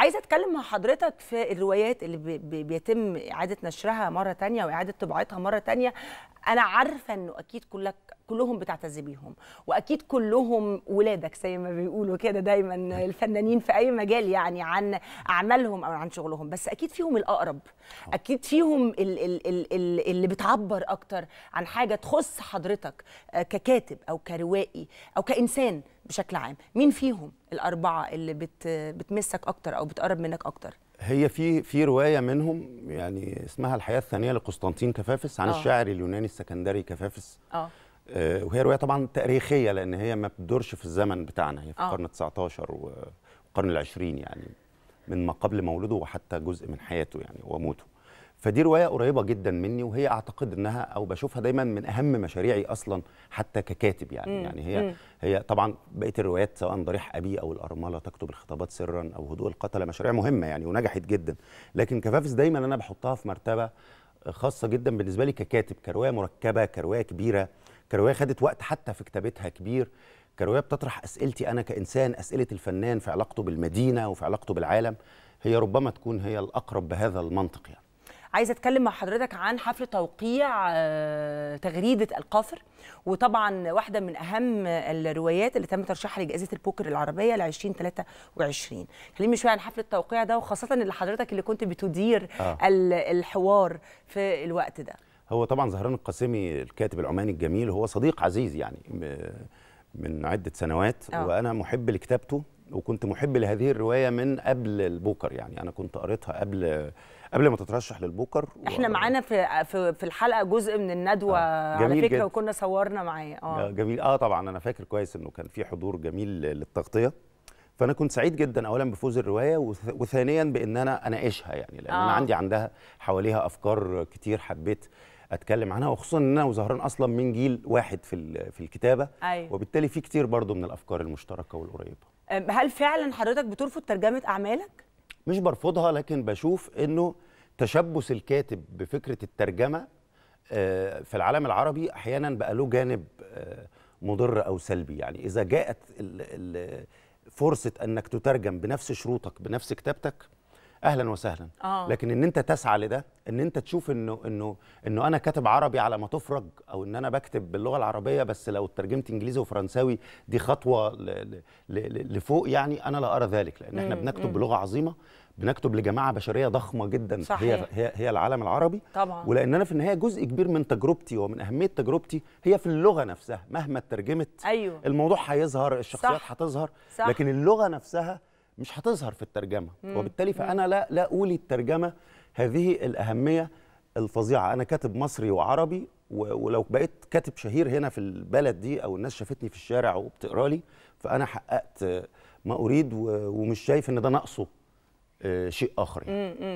عايزه اتكلم مع حضرتك في الروايات اللي بي بيتم اعاده نشرها مره تانية واعاده طباعتها مره تانية انا عارفه انه اكيد كلك كلهم بتعتز بيهم واكيد كلهم ولادك زي ما بيقولوا كده دايما أيوة. الفنانين في اي مجال يعني عن اعمالهم او عن شغلهم بس اكيد فيهم الاقرب آه. اكيد فيهم ال ال ال ال اللي بتعبر اكتر عن حاجه تخص حضرتك آه، ككاتب او كروائي او كانسان بشكل عام مين فيهم الاربعه اللي بت بتمسك اكتر او بتقرب منك اكتر هي في في روايه منهم يعني اسمها الحياه الثانيه لقسطنطين كفافس عن أوه. الشاعر اليوناني السكندري كفافس آه. آه وهي روايه طبعا تاريخيه لان هي ما بتدورش في الزمن بتاعنا هي في آه. القرن 19 والقرن العشرين يعني من ما قبل مولده وحتى جزء من حياته يعني وموته فدي روايه قريبه جدا مني وهي اعتقد انها او بشوفها دايما من اهم مشاريعي اصلا حتى ككاتب يعني مم. يعني هي مم. هي طبعا بقيه الروايات سواء ضريح ابي او الارمله تكتب الخطابات سرا او هدوء القتله مشاريع مهمه يعني ونجحت جدا لكن كفافس دايما انا بحطها في مرتبه خاصه جدا بالنسبه لي ككاتب كروايه مركبه كروايه كبيره كروايه خدت وقت حتى في كتابتها كبير كروايه بتطرح اسئلتي انا كانسان اسئله الفنان في علاقته بالمدينه وفي علاقته بالعالم هي ربما تكون هي الاقرب بهذا المنطق يعني عايزه اتكلم مع حضرتك عن حفل توقيع آه، تغريده القافر وطبعا واحده من اهم الروايات اللي تم ترشيحها لجائزه البوكر العربيه ل 2023 كلمني شويه عن حفل التوقيع ده وخاصه ان حضرتك اللي كنت بتدير آه. الحوار في الوقت ده هو طبعا زهران القاسمي الكاتب العماني الجميل هو صديق عزيز يعني من عده سنوات آه. وانا محب لكتابته وكنت محب لهذه الروايه من قبل البوكر يعني انا كنت قريتها قبل قبل ما تترشح للبوكر احنا و... معانا في في الحلقه جزء من الندوه آه. على فكره جد. وكنا صورنا معاه آه. اه جميل اه طبعا انا فاكر كويس انه كان في حضور جميل للتغطيه فانا كنت سعيد جدا اولا بفوز الروايه وثانيا بان انا اناقشها يعني لان آه. انا عندي عندها حواليها افكار كتير حبيت اتكلم عنها وخصوصا ان انا وزهران اصلا من جيل واحد في في الكتابه أيوة. وبالتالي في كتير برضو من الافكار المشتركه والقريبه هل فعلا حضرتك بترفض ترجمه اعمالك مش برفضها لكن بشوف انه تشبث الكاتب بفكره الترجمه آه، في العالم العربي احيانا بقى له جانب آه، مضر او سلبي يعني اذا جاءت فرصه انك تترجم بنفس شروطك بنفس كتابتك اهلا وسهلا آه. لكن ان انت تسعى لده ان انت تشوف انه انه انه انا كاتب عربي على ما تفرج او ان انا بكتب باللغه العربيه بس لو اترجمت انجليزي وفرنساوي دي خطوه ل... ل... لفوق يعني انا لا ارى ذلك لان احنا بنكتب بلغه عظيمه بنكتب لجماعه بشريه ضخمه جدا صحيح. هي هي هي العالم العربي طبعا ولان انا في النهايه جزء كبير من تجربتي ومن اهميه تجربتي هي في اللغه نفسها مهما اترجمت أيوه. الموضوع هيظهر الشخصيات هتظهر لكن اللغه نفسها مش هتظهر في الترجمه مم. وبالتالي فانا لا لا اولي الترجمه هذه الاهميه الفظيعه انا كاتب مصري وعربي ولو بقيت كاتب شهير هنا في البلد دي او الناس شافتني في الشارع وبتقرا لي فانا حققت ما اريد ومش شايف ان ده ناقصه آه، شيء اخر يعني.